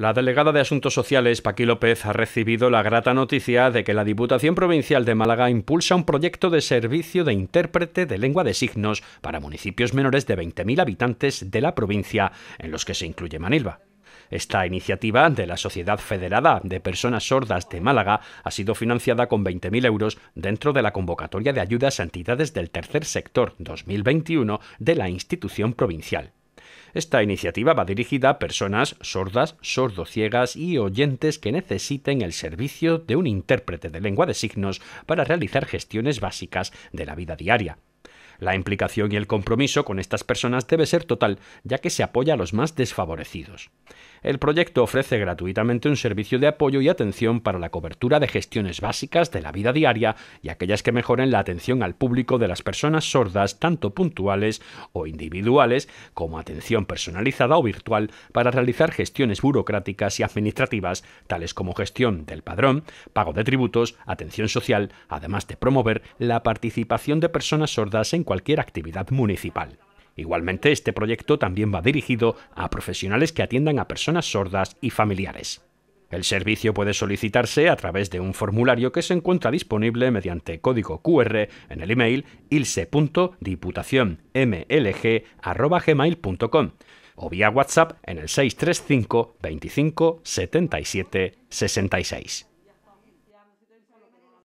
La delegada de Asuntos Sociales, Paqui López, ha recibido la grata noticia de que la Diputación Provincial de Málaga impulsa un proyecto de servicio de intérprete de lengua de signos para municipios menores de 20.000 habitantes de la provincia, en los que se incluye Manilva. Esta iniciativa de la Sociedad Federada de Personas Sordas de Málaga ha sido financiada con 20.000 euros dentro de la convocatoria de ayudas a entidades del tercer sector 2021 de la institución provincial. Esta iniciativa va dirigida a personas sordas, sordociegas y oyentes que necesiten el servicio de un intérprete de lengua de signos para realizar gestiones básicas de la vida diaria. La implicación y el compromiso con estas personas debe ser total, ya que se apoya a los más desfavorecidos el proyecto ofrece gratuitamente un servicio de apoyo y atención para la cobertura de gestiones básicas de la vida diaria y aquellas que mejoren la atención al público de las personas sordas, tanto puntuales o individuales, como atención personalizada o virtual para realizar gestiones burocráticas y administrativas, tales como gestión del padrón, pago de tributos, atención social, además de promover la participación de personas sordas en cualquier actividad municipal. Igualmente, este proyecto también va dirigido a profesionales que atiendan a personas sordas y familiares. El servicio puede solicitarse a través de un formulario que se encuentra disponible mediante código QR en el email ilse.diputacionmlg.gmail.com o vía WhatsApp en el 635 25 77 66.